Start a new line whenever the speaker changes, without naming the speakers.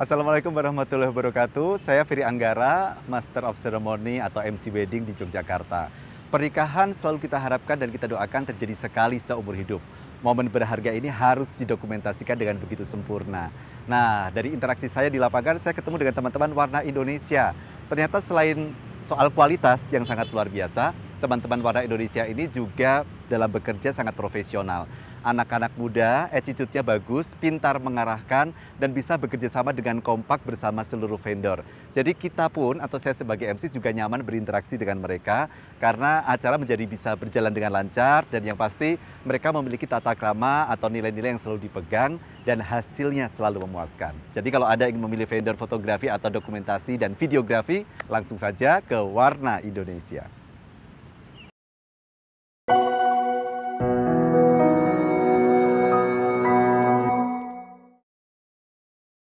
Assalamualaikum warahmatullahi wabarakatuh. Saya Ferry Anggara, Master of Ceremony atau MC Wedding di Yogyakarta. Pernikahan selalu kita harapkan dan kita doakan terjadi sekali seumur hidup. Momen berharga ini harus didokumentasikan dengan begitu sempurna. Nah, dari interaksi saya di lapangan, saya ketemu dengan teman-teman Warna Indonesia. Ternyata selain soal kualitas yang sangat luar biasa, teman-teman Warna Indonesia ini juga dalam bekerja sangat profesional. Anak-anak muda, attitude-nya bagus, pintar mengarahkan, dan bisa bekerja sama dengan kompak bersama seluruh vendor. Jadi kita pun, atau saya sebagai MC juga nyaman berinteraksi dengan mereka, karena acara menjadi bisa berjalan dengan lancar, dan yang pasti mereka memiliki tata krama atau nilai-nilai yang selalu dipegang, dan hasilnya selalu memuaskan. Jadi kalau ada yang memilih vendor fotografi atau dokumentasi dan videografi, langsung saja ke Warna Indonesia.